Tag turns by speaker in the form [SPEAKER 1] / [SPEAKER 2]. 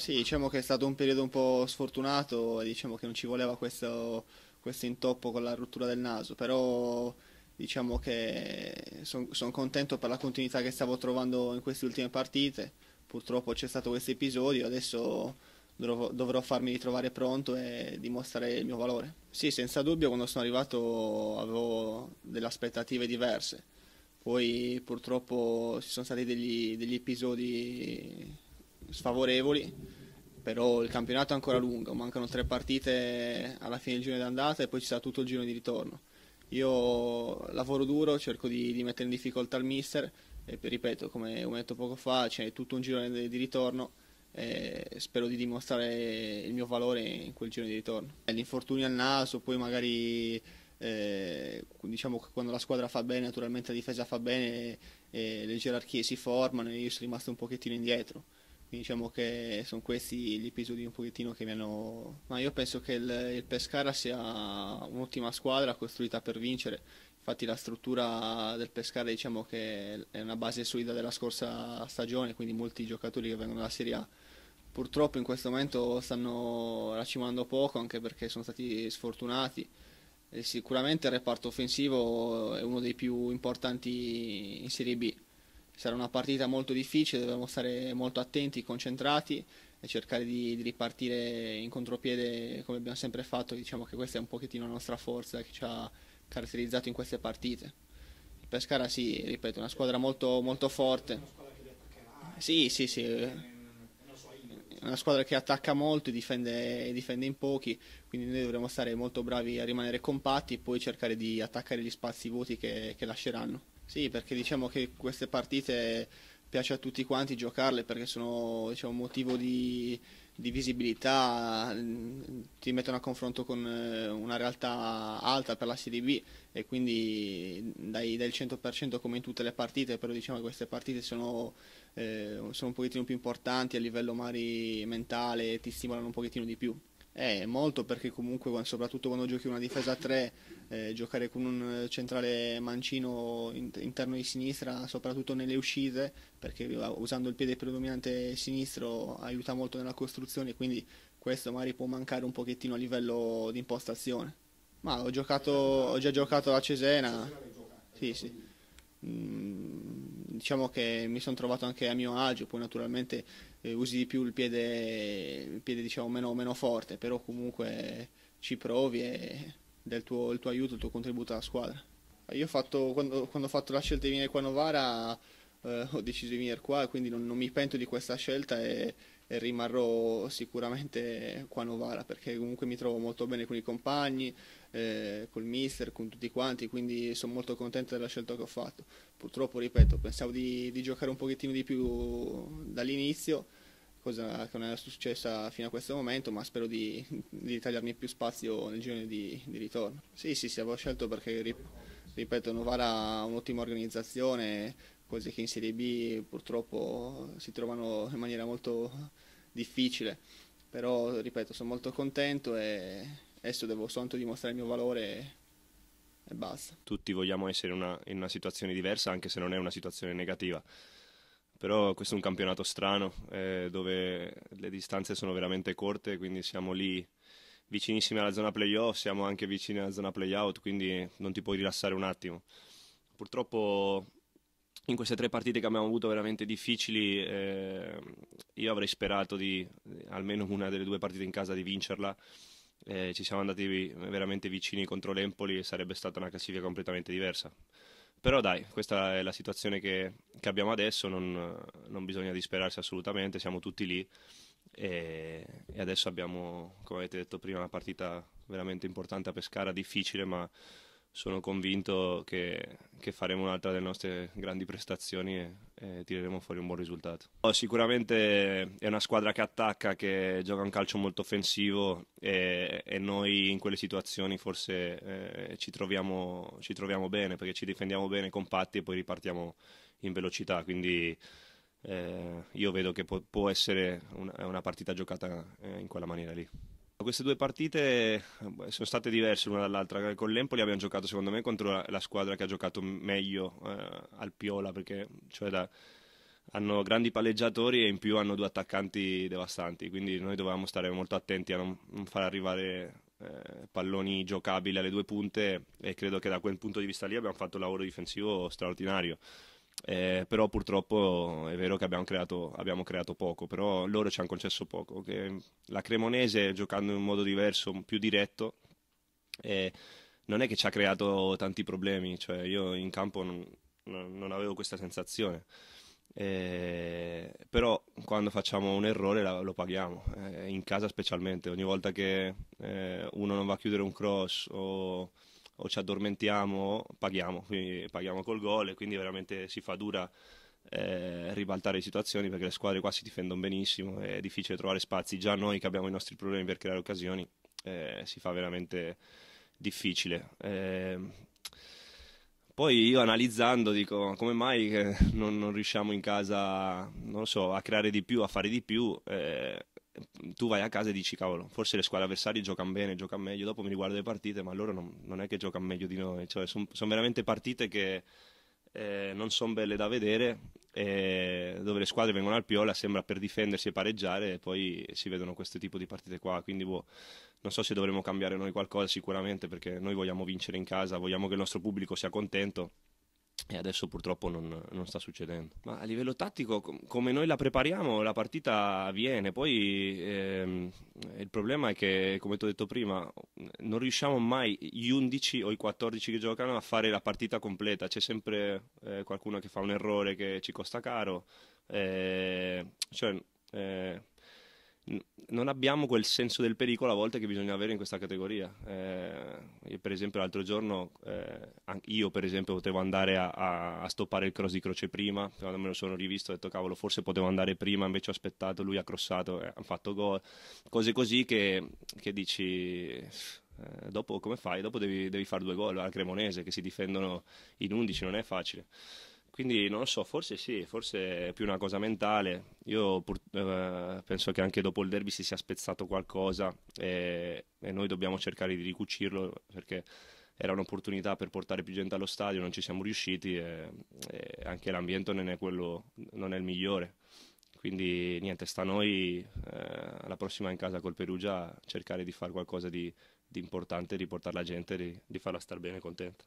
[SPEAKER 1] Sì, diciamo che è stato un periodo un po' sfortunato, diciamo che non ci voleva questo, questo intoppo con la rottura del naso, però diciamo che sono son contento per la continuità che stavo trovando in queste ultime partite, purtroppo c'è stato questo episodio, adesso dovrò, dovrò, farmi ritrovare pronto e dimostrare il mio valore. Sì, senza dubbio quando sono arrivato avevo delle aspettative diverse, poi purtroppo ci sono stati degli, degli episodi sfavorevoli, però il campionato è ancora lungo, mancano tre partite alla fine del giro d'andata e poi ci sarà tutto il giro di ritorno. Io lavoro duro, cerco di, di mettere in difficoltà il mister e ripeto, come ho detto poco fa, c'è tutto un giro di ritorno spero di dimostrare il mio valore in quel giro di ritorno. Eh, l'infortunio al naso, poi magari eh, diciamo che quando la squadra fa bene, naturalmente la difesa fa bene, eh, le gerarchie si formano e io sono rimasto un pochettino indietro diciamo che sono questi gli episodi un pochettino che mi hanno ma io penso che il, il, Pescara sia un'ottima squadra costruita per vincere infatti la struttura del Pescara diciamo che è una base solida della scorsa stagione quindi molti giocatori che vengono dalla Serie A purtroppo in questo momento stanno racimando poco anche perché sono stati sfortunati e sicuramente il reparto offensivo è uno dei più importanti in Serie B sarà una partita molto difficile, dobbiamo stare molto attenti, concentrati e cercare di, di, ripartire in contropiede come abbiamo sempre fatto, diciamo che questa è un pochettino la nostra forza che ci ha caratterizzato in queste partite. Il Pescara sì, ripeto, è una squadra molto, molto forte. Sì, sì, sì. È una squadra che attacca molto e difende, difende in pochi, quindi noi dovremo stare molto bravi a rimanere compatti e poi cercare di attaccare gli spazi vuoti che, che lasceranno. Sì, perché diciamo che queste partite piace a tutti quanti giocarle perché sono diciamo, motivo di, di, visibilità, mm, ti mettono a confronto con eh, una realtà alta per la Serie B e quindi dai del 100% come in tutte le partite, però diciamo che queste partite sono, eh, sono un pochettino più importanti a livello magari mentale, ti stimolano un pochettino di più. Eh, molto perché comunque soprattutto quando giochi una difesa a 3 eh, giocare con un centrale mancino interno di sinistra, soprattutto nelle uscite, perché usando il piede predominante sinistro aiuta molto nella costruzione, quindi questo magari può mancare un pochettino a livello di impostazione. Ma ho, giocato, ho già giocato a Cesena, sì, sì. Mm, diciamo che mi sono trovato anche a mio agio, poi naturalmente eh, usi di più il piede, il piede diciamo, meno, meno forte, però comunque ci provi e del tuo, il tuo aiuto, il tuo contributo alla squadra. Io ho fatto, quando, quando ho fatto la scelta di venire qua a Novara eh, ho deciso di venire qua, quindi non, non mi pento di questa scelta e, e, rimarrò sicuramente qua a Novara perché comunque mi trovo molto bene con i compagni, eh, col mister, con tutti quanti, quindi sono molto contento della scelta che ho fatto. Purtroppo, ripeto, pensavo di, di giocare un pochettino di più dall'inizio cosa che non era successa fino a questo momento, ma spero di, di tagliarmi più spazio nel giro di, di, ritorno. Sì, sì, sì, avevo scelto perché, ripeto, Novara ha un'ottima organizzazione, cose che in Serie B purtroppo si trovano in maniera molto difficile, però, ripeto, sono molto contento e adesso devo soltanto dimostrare il mio valore e basta.
[SPEAKER 2] Tutti vogliamo essere una, in una situazione diversa, anche se non è una situazione negativa però questo è un campionato strano eh, dove le distanze sono veramente corte, quindi siamo lì vicinissimi alla zona playoff, siamo anche vicini alla zona playout, quindi non ti puoi rilassare un attimo. Purtroppo in queste tre partite che abbiamo avuto veramente difficili, eh, io avrei sperato di almeno una delle due partite in casa di vincerla. Eh, ci siamo andati veramente vicini contro l'Empoli e sarebbe stata una classifica completamente diversa. Però dai, questa è la situazione che, che abbiamo adesso, non, non, bisogna disperarsi assolutamente, siamo tutti lì e, e adesso abbiamo, come avete detto prima, una partita veramente importante a Pescara, difficile ma sono convinto che, che, faremo un'altra delle nostre grandi prestazioni e, e, tireremo fuori un buon risultato. Oh, sicuramente è una squadra che attacca, che gioca un calcio molto offensivo e, e noi in quelle situazioni forse eh, ci, troviamo, ci, troviamo, bene perché ci difendiamo bene compatti e poi ripartiamo in velocità, quindi eh, io vedo che può, può essere una, una partita giocata eh, in quella maniera lì. Queste due partite eh, sono state diverse l'una dall'altra. Con l'Empoli abbiamo giocato, secondo me, contro la, squadra che ha giocato meglio eh, al Piola, perché cioè, da, hanno grandi palleggiatori e in più hanno due attaccanti devastanti. Quindi noi dovevamo stare molto attenti a non, non far arrivare eh, palloni giocabili alle due punte. E credo che da quel punto di vista lì abbiamo fatto un lavoro difensivo straordinario. Eh, però purtroppo è vero che abbiamo creato, abbiamo creato, poco, però loro ci hanno concesso poco. la Cremonese, giocando in un modo diverso, più diretto, eh, non è che ci ha creato tanti problemi, cioè io in campo non, non avevo questa sensazione. Eh, però quando facciamo un errore la, lo paghiamo, eh, in casa specialmente, ogni volta che eh, uno non va a chiudere un cross o o ci addormentiamo, paghiamo, quindi paghiamo col gol e quindi veramente si fa dura eh, ribaltare le situazioni perché le squadre qua si difendono benissimo, è difficile trovare spazi, già noi che abbiamo i nostri problemi per creare occasioni eh, si fa veramente difficile. Eh, poi io analizzando dico come mai non, non, riusciamo in casa non so, a creare di più, a fare di più, eh, tu vai a casa e dici cavolo, forse le squadre avversarie giocano bene, giocano meglio, dopo mi riguardo le partite, ma loro non, non è che giocano meglio di noi, cioè, sono son veramente partite che eh, non sono belle da vedere, eh, dove le squadre vengono al piola, sembra per difendersi e pareggiare e poi si vedono questo tipo di partite qua, quindi boh, non so se dovremmo cambiare noi qualcosa sicuramente perché noi vogliamo vincere in casa, vogliamo che il nostro pubblico sia contento e adesso purtroppo non, non, sta succedendo. Ma a livello tattico, com come noi la prepariamo, la partita avviene, poi ehm, il problema è che, come ti ho detto prima, non riusciamo mai gli 11 o i 14 che giocano a fare la partita completa, c'è sempre eh, qualcuno che fa un errore che ci costa caro, eh, cioè, eh, non abbiamo quel senso del pericolo a volte che bisogna avere in questa categoria. Eh, per esempio, l'altro giorno eh, io, per esempio, potevo andare a, a, stoppare il cross di croce prima. Quando me lo sono rivisto, ho detto cavolo, forse potevo andare prima. Invece, ho aspettato. Lui ha crossato, eh, ha fatto gol. Cose così che, che dici. Eh, dopo come fai? Dopo devi, devi fare due gol al Cremonese che si difendono in 11, non è facile. Quindi non lo so, forse sì, forse è più una cosa mentale. Io pur, eh, penso che anche dopo il derby si sia spezzato qualcosa e, e noi dobbiamo cercare di ricucirlo perché era un'opportunità per portare più gente allo stadio, non ci siamo riusciti e, e anche l'ambiente non è, quello, non è il migliore. Quindi niente, sta a noi eh, alla prossima in casa col Perugia cercare di fare qualcosa di, di importante, di portare la gente, di, di farla star bene e contenta.